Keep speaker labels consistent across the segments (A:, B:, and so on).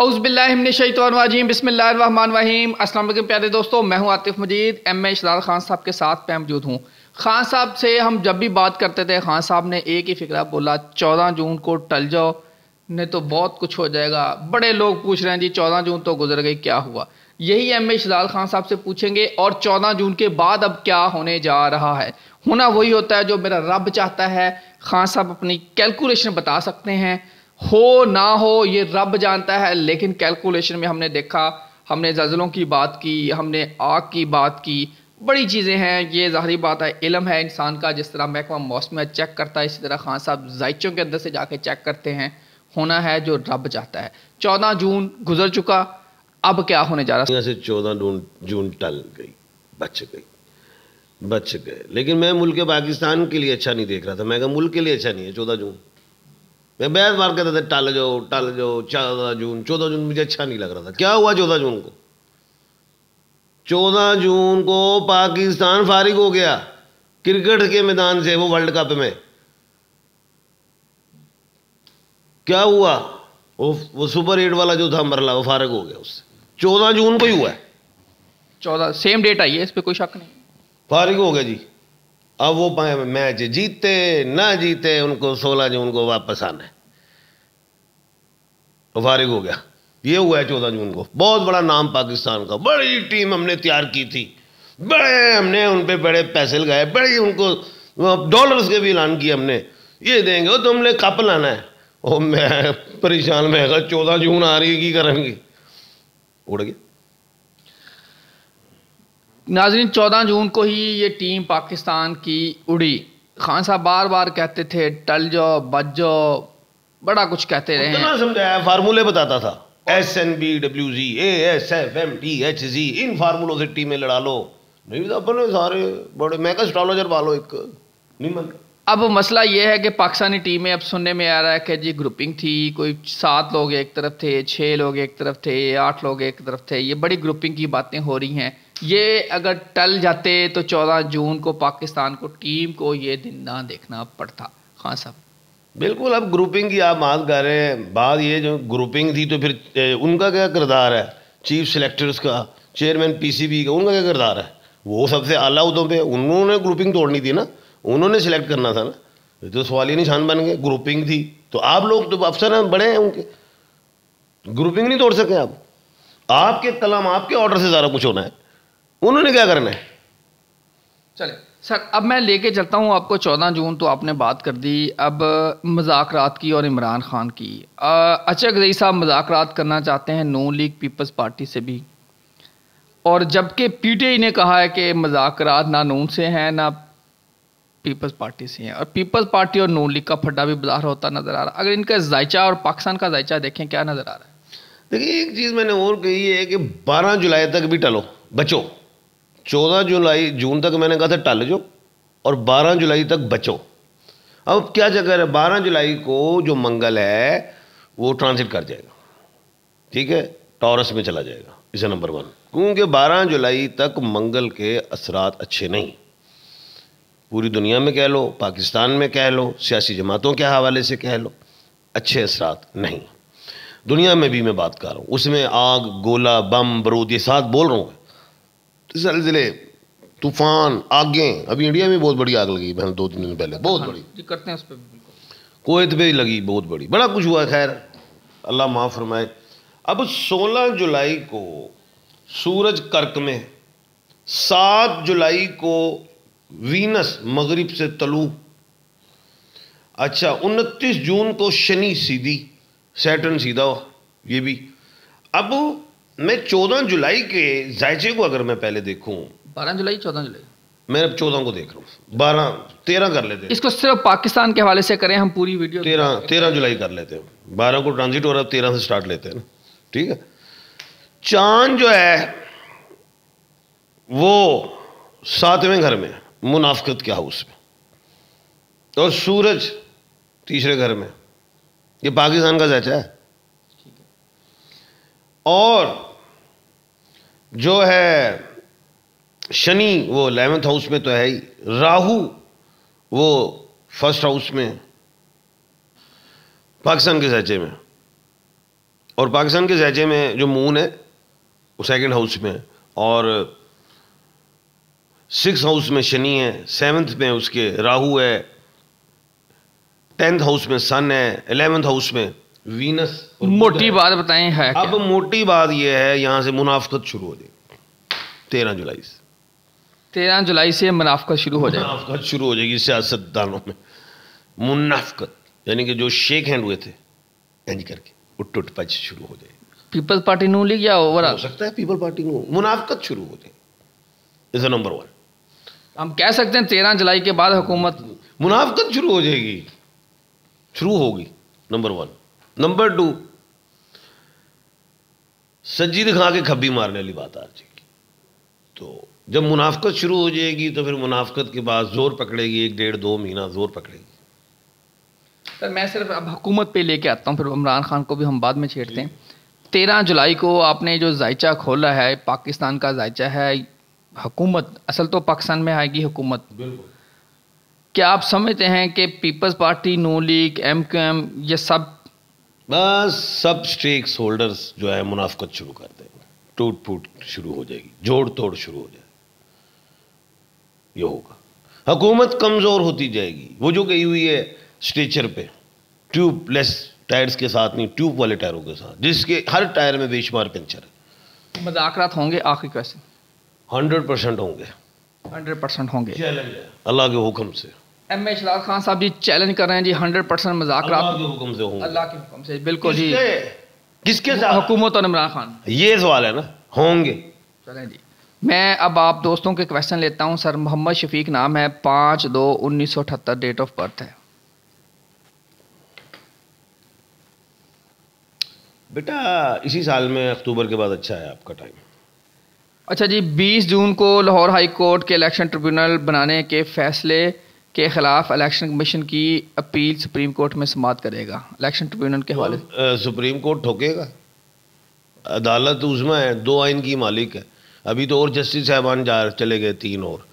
A: अउज़बिल्लाशतवाजीम बसमीम अस्सलाम प्यारे दोस्तों मैं हूं आतिफ़ मजीद एम ए इशरार खान साहब के साथ मैं मौजूद हूं खान साहब से हम जब भी बात करते थे खान साहब ने एक ही फिक्र बोला चौदह जून को टल जाओ नहीं तो बहुत कुछ हो जाएगा बड़े लोग पूछ रहे हैं जी चौदह जून तो गुजर गई क्या हुआ यही एम ए शलाल खान साहब से पूछेंगे और चौदह जून के बाद अब क्या होने जा रहा है होना वही होता है जो मेरा रब चाहता है खान साहब अपनी कैलकुलेशन बता सकते हैं हो ना हो ये रब जानता है लेकिन कैलकुलेशन में हमने देखा हमने जजलों की बात की हमने आग की बात की बड़ी चीज़ें हैं ये ज़ाहरी बात है इलम है इंसान का जिस तरह महकमा मौसम चेक करता है इसी तरह खान साहब जायचों के अंदर से जाके चेक करते हैं होना है जो रब चाहता है चौदह जून गुजर चुका अब क्या होने जा रहा है से चौदह जून
B: टल गई बच गई बच गए लेकिन मैं मुल्क पाकिस्तान के लिए अच्छा नहीं देख रहा था मैं मुल्क के लिए अच्छा नहीं है चौदह जून मैं बैस मार कहते थे टाल जाओ टाल जाओ चौदह जून चौदह जून मुझे अच्छा नहीं लग रहा था क्या हुआ चौदह जून को चौदह जून को पाकिस्तान फारिग हो गया क्रिकेट के मैदान से वो वर्ल्ड कप में क्या हुआ वो वो सुपर एट वाला जो था मरला वो फारग हो गया उससे चौदह जून को ही हुआ है
A: चौदह सेम डेट आई है इस पर कोई शक नहीं
B: फारिग हो गया जी अब वो मैच जीते ना जीते उनको सोलह जून को वापस आना है फारिग हो गया ये हुआ है चौदह जून को बहुत बड़ा नाम पाकिस्तान का बड़ी टीम हमने तैयार की थी बड़े हमने उन पर बड़े पैसे लगाए बड़े उनको डॉलर्स के भी ऐलान किए हमने ये देंगे वो तुमने कप लाना है ओ मैं परेशान मैं चौदह जून आ रही की करेंगे उड़ गया
A: नाजरीन चौदह जून को ही ये टीम पाकिस्तान की उड़ी खान साहब बार बार कहते थे टल जाओ बच जाओ बड़ा कुछ कहते रहे समझाया
B: फार्मूले बताता था S N B W G S F M T H G इन फार्मूलों से टीमें लड़ा लो नहीं तो अपने सारे बड़े मैं स्ट्रॉलोजर वालो एक नहीं मन
A: अब मसला ये है कि पाकिस्तानी टीमें अब सुनने में आ रहा है कि जी ग्रुपिंग थी कोई सात लोग एक तरफ थे छः लोग एक तरफ थे आठ लोग एक तरफ थे ये बड़ी ग्रुपिंग की बातें हो रही हैं ये अगर टल जाते तो 14 जून को पाकिस्तान को टीम को ये दिन ना देखना पड़ता खान हाँ साहब
B: बिल्कुल अब ग्रुपिंग की आप बात कर रहे हैं बात ये जो ग्रुपिंग थी तो फिर उनका क्या किरदार है चीफ सेलेक्टर्स का चेयरमैन पीसीबी का उनका क्या किरदार है वो सबसे आला उदों पर उन्होंने ग्रुपिंग तोड़नी थी ना उन्होंने सेलेक्ट करना था ना तो सवाल ही निशान बन गए ग्रुपिंग थी तो आप लोग तो अफसर हैं बड़े हैं उनके ग्रुपिंग नहीं तोड़ सके आप आपके कलम आपके ऑर्डर से सारा कुछ होना है उन्होंने क्या करना है
A: चले सर अब मैं लेके चलता हूँ आपको चौदह जून तो आपने बात कर दी अब मजाक की और इमरान खान की अचक अच्छा, रई साहब मजाक करना चाहते हैं नो लीग पीपल्स पार्टी से भी और जबकि पीटीआई ने कहा है कि मजाक ना नून से हैं ना पीपल्स पार्टी से हैं और पीपल्स पार्टी और नून लीग का फड्डा भी बाजार होता नज़र आ रहा है अगर इनका जायचा और पाकिस्तान का जायचा देखें क्या नज़र आ रहा है
B: देखिए एक चीज़ मैंने और कही है कि 12 जुलाई तक भी टलो बचो चौदह जुलाई जून तक मैंने कहा था टल जो और बारह जुलाई तक बचो अब क्या जगह है बारह जुलाई को जो मंगल है वो ट्रांसिट कर जाएगा ठीक है टॉरस में चला जाएगा इसे नंबर वन क्योंकि बारह जुलाई तक मंगल के असरात अच्छे नहीं पूरी दुनिया में कह लो पाकिस्तान में कह लो सियासी जमातों के हवाले से कह लो अच्छे असरात नहीं दुनिया में भी मैं बात कर रहा हूँ उसमें आग गोला बम बरूद ये साथ बोल रहा हूँ जलजिले तूफान आगे अभी इंडिया में बहुत बड़ी आग लगी बहन दो तीन दिन पहले बहुत हाँ, बड़ी जी करते हैं उस पर कोयत पे लगी बहुत बड़ी बड़ा कुछ हुआ खैर अल्लाह माँ फरमाए अब 16 जुलाई को सूरज कर्क में 7 जुलाई को वीनस मगरिब से तलू अच्छा 29 जून को शनि सीधी सैटर्न सीधा हो ये भी अब मैं चौदह जुलाई के जायचे को अगर मैं पहले देखूँ
A: बारह जुलाई चौदह जुलाई
B: मैं अब चौदह को देख रहा हूँ बारह तेरह कर लेते हैं
A: इसको सिर्फ पाकिस्तान के हवाले से करें हम
B: पूरी वीडियो तेरह तेरह जुलाई कर लेते हैं बारह को ट्रांजिट हो रहा है तेरह से स्टार्ट लेते हैं ठीक है चांद जो है वो सातवें घर में मुनाफ्त के हाउस में और सूरज तीसरे घर में ये पाकिस्तान का जैचा है और जो है शनि वो एलेवेंथ हाउस में तो है ही राहु वो फर्स्ट हाउस में पाकिस्तान के जहजे में और पाकिस्तान के जहजे में जो मून है वो सेकंड हाउस में और सिक्स हाउस में शनि है सेवन्थ में उसके राहु है टेंथ हाउस में सन है एलेवेंथ हाउस में वीनस मोटी
A: बात बताएं है अब
B: मोटी बात यह है यहां से मुनाफ्त शुरू हो जाएगी तेरह जुलाई से
A: तेरह जुलाई से मुनाफ्त शुरू हो जाएगी
B: मुनाफ्त शुरू हो जाएगी सियासतदानों में मुनाफ्त यानी कि जो शेख हैंड हुए थे इंज करके उठ उठ पच
A: शुरू हो जाए पीपल्स पार्टी नू लीग या ओवर हो सकता है पीपल पार्टी नू मुनाफ्त शुरू हो जाए इज अ नंबर वन हम कह सकते हैं तेरह जुलाई के बाद हुकूमत मुनाफ्त
B: शुरू हो जाएगी शुरू होगी नंबर वन नंबर टू सज्जी दिखा के खब्बी मारने वाली बात आ जाएगी तो जब मुनाफ्त शुरू हो जाएगी तो फिर मुनाफ्त के बाद जोर पकड़ेगी एक डेढ़ दो महीना जोर पकड़ेगी
A: सर मैं सिर्फ अब हुकूमत पे लेके आता हूँ फिर इमरान खान को भी हम बाद में छेड़ते हैं तेरह जुलाई को आपने जो जायचा खोला है पाकिस्तान का जायचा है हुकूमत असल तो पाकिस्तान में आएगी हुकूमत क्या आप समझते हैं कि पीपल्स पार्टी नो लीग एम क्यू एम ये सब बस सब
B: स्टेक होल्डर्स जो है मुनाफ्त शुरू कर देंगे टूट फूट शुरू हो जाएगी जोड़ तोड़ शुरू हो जाएगी ये होगा हुकूमत कमज़ोर होती जाएगी वो जो गई हुई है स्ट्रेचर पे ट्यूबलेस टायर्स के साथ नहीं ट्यूब वाले टायरों के साथ जिसके हर टायर में बेशुमार पंचर
A: है मजाकरात होंगे आखिरी क्वेश्चन
B: हंड्रेड परसेंट होंगे
A: हंड्रेड परसेंट होंगे
B: अल्लाह के हुक्म से
A: एम ए शराब खान साहब जी चैलेंज कर रहे हैं जी हंड्रेड परसेंट मजाक
B: अल्लाह के
A: हुक्म से बिल्कुल जी किसके साथ हुकूमत और इमरान खान
B: ये सवाल है ना होंगे चलें
A: जी मैं अब आप दोस्तों के क्वेश्चन लेता हूं सर मोहम्मद शफीक नाम है पाँच दो उन्नीस सौ अठहत्तर डेट ऑफ बर्थ है
B: बेटा इसी साल में अक्टूबर के बाद अच्छा है आपका टाइम
A: अच्छा जी 20 जून को लाहौर हाई कोर्ट के इलेक्शन ट्रिब्यूनल बनाने के फैसले के खिलाफ इलेक्शन कमीशन की अपील सुप्रीम कोर्ट में समाप्त करेगा इलेक्शन ट्रिब्यूनल के हवाले
B: तो, सुप्रीम कोर्ट ठोकेगा अदालत उसमें है दो आइन की मालिक है अभी तो और जस्टिस साहबान जा चले गए तीन और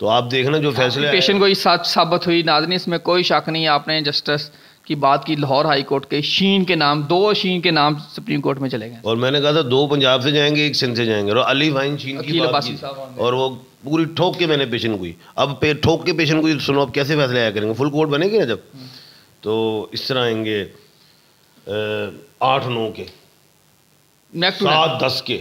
B: तो आप देखना जो फैसले पेशन
A: को साबित हुई नाजनी इसमें कोई शक नहीं आपने जस्टिस की बात की लाहौर हाई कोर्ट के शीन के नाम दो शीन के नाम सुप्रीम कोर्ट में चले
B: गए और मैंने कहा था दो पंजाब से जाएंगे एक सिंध से जाएंगे और अली भाई शीन की बात की और वो पूरी ठोक के मैंने पेशेंट को अब पे ठोक के पेशेंट को तो सुनो अब कैसे फैसले आया करेंगे फुल कोर्ट बनेगी ना जब हम्म। तो इस तरह आएंगे आठ नौ के सात दस के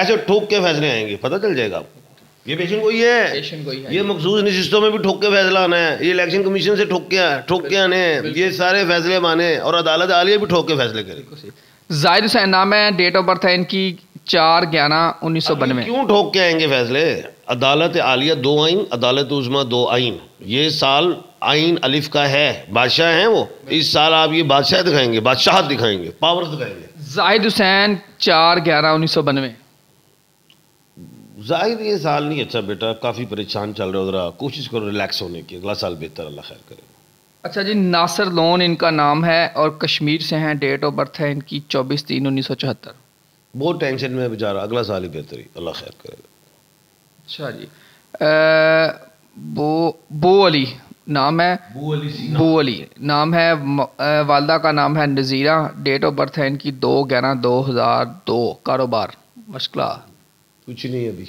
B: ऐसे ठोक के फैसले आएंगे पता चल जाएगा आपको ये पेशेंट को
A: है ये
B: मखसूस नशिस्तों में भी ठोक के फैसला आना है ये इलेक्शन कमीशन से ठोक के ठोक के आने ये सारे फैसले माने और अदालत आलिया भी ठोक के फैसले करेगी
A: जाहिर हुसैन नाम है डेट ऑफ बर्थ है इनकी चार ग्यारह उन्नीस सौ बानवे क्यों
B: ठोक के आएंगे फैसले अदालत आलिया दो आइन अदालत उजमा दो आइन ये साल आइन अलिफ का है बादशाह हैं वो इस साल आप ये बादशाह दिखाएंगे बादशाह दिखाएंगे
A: पावर दिखाएंगे जाहिद हुसैन चार ग्यारह उन्नीस सौ बानवे
B: जाहिर ये साल नहीं अच्छा बेटा काफ़ी परेशान चल रहा है ज़रा कोशिश करो रिलैक्स होने की अगला साल बेहतर अल्लाह खैर करे
A: अच्छा जी नासर लोन इनका नाम है और कश्मीर से हैं डेट ऑफ बर्थ है इनकी चौबीस तीन उन्नीस सौ चौहत्तर बहुत टेंशन में बेचारा अगला साल ही बेहतरी अल्लाह खैर करेगा अच्छा जी बो बो अली नाम है बो अली अली नाम है वालदा का नाम है नज़ीरा डेट ऑफ बर्थ है इनकी दो ग्यारह दो हज़ार दो कारोबार मशकला कुछ नहीं
B: अभी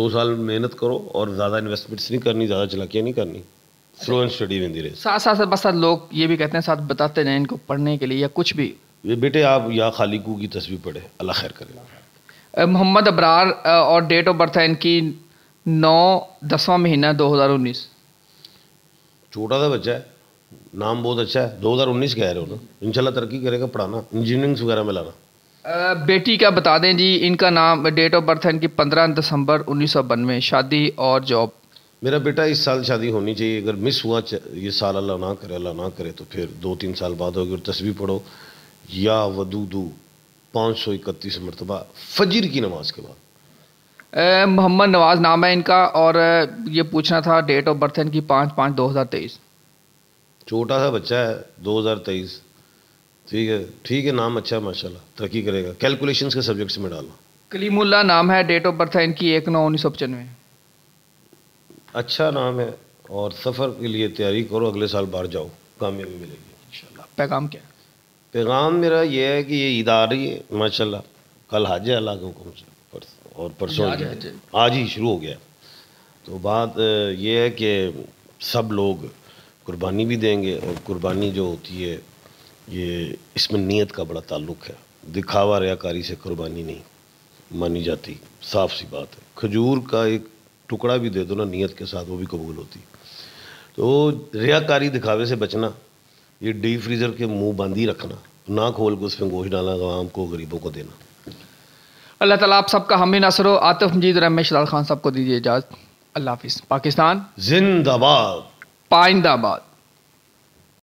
B: दो साल मेहनत करो और ज़्यादा इन्वेस्टमेंट्स नहीं करनी ज़्यादा चलाकियाँ नहीं करनी स्लो एंड स्टडी में धीरे
A: साथ साथ बस साथ लोग ये भी कहते हैं साथ बताते हैं इनको पढ़ने के लिए या कुछ भी ये बेटे आप
B: या खालिकू की तस्वीर पढ़े अल्लाह खैर करे
A: मोहम्मद अबरार और डेट ऑफ बर्थ है इनकी नौ दसवां महीना दो हज़ार उन्नीस
B: छोटा सा बच्चा है नाम बहुत अच्छा है 2019 कह रहे हो ना इनशाला तरक्की करेगा पढ़ाना इंजीनियरिंग्स वगैरह में
A: लाना बेटी का बता दें जी इनका नाम डेट ऑफ बर्थ है इनकी पंद्रह दिसंबर उन्नीस में शादी और जॉब मेरा बेटा इस साल शादी होनी चाहिए अगर मिस हुआ
B: ये साल अल्लाह ना करे अल्लाह ना करे तो फिर दो तीन साल बाद होगी और तस्वीर पढ़ो या वदूदू पाँच सौ इकतीस मरतबा फजर की नमाज के
A: बाद मोहम्मद नवाज नाम है इनका और ये पूछना था डेट ऑफ बर्थ इनकी पाँच पाँच दो हज़ार तेईस
B: छोटा सा बच्चा है दो हज़ार तेईस ठीक है ठीक है नाम अच्छा है माशाल्लाह तरक्की करेगा कैलकुलेशन के सब्जेक्ट्स में डालो
A: कलीमुल्ला नाम है डेट ऑफ बर्थ है इनकी एक नौ उन्नीस सौ पचानवे
B: अच्छा नाम है और सफ़र के लिए तैयारी करो अगले साल बाहर जाओ कामयाबी मिलेगी
A: इन पैगाम क्या है
B: पैगाम मेरा ये है कि ये इदारे माशाल्लाह कल हाज है अल्लाह के हुक्म से और परसों आज ही शुरू हो गया तो बात यह है कि सब लोग कुर्बानी भी देंगे और कुर्बानी जो होती है ये इसमें नीयत का बड़ा ताल्लुक है दिखावा रयाकारी से कुर्बानी नहीं मानी जाती साफ सी बात है खजूर का एक टुकड़ा भी दे दो ना नीयत के साथ वो भी कबूल होती तो रियाकारी दिखावे से बचना ये डीप फ्रीज़र के मुंह बंद ही रखना ना खोल के उसमें गोश्त डालना आवाम को गरीबों को देना
A: अल्लाह ताला आप सबका हमी नसर आतिफ मजीद और अहमद खान साहब को दीजिए इजाज़त अल्लाह हाफिज़ पाकिस्तान जिंदाबाद पाइंदाबाद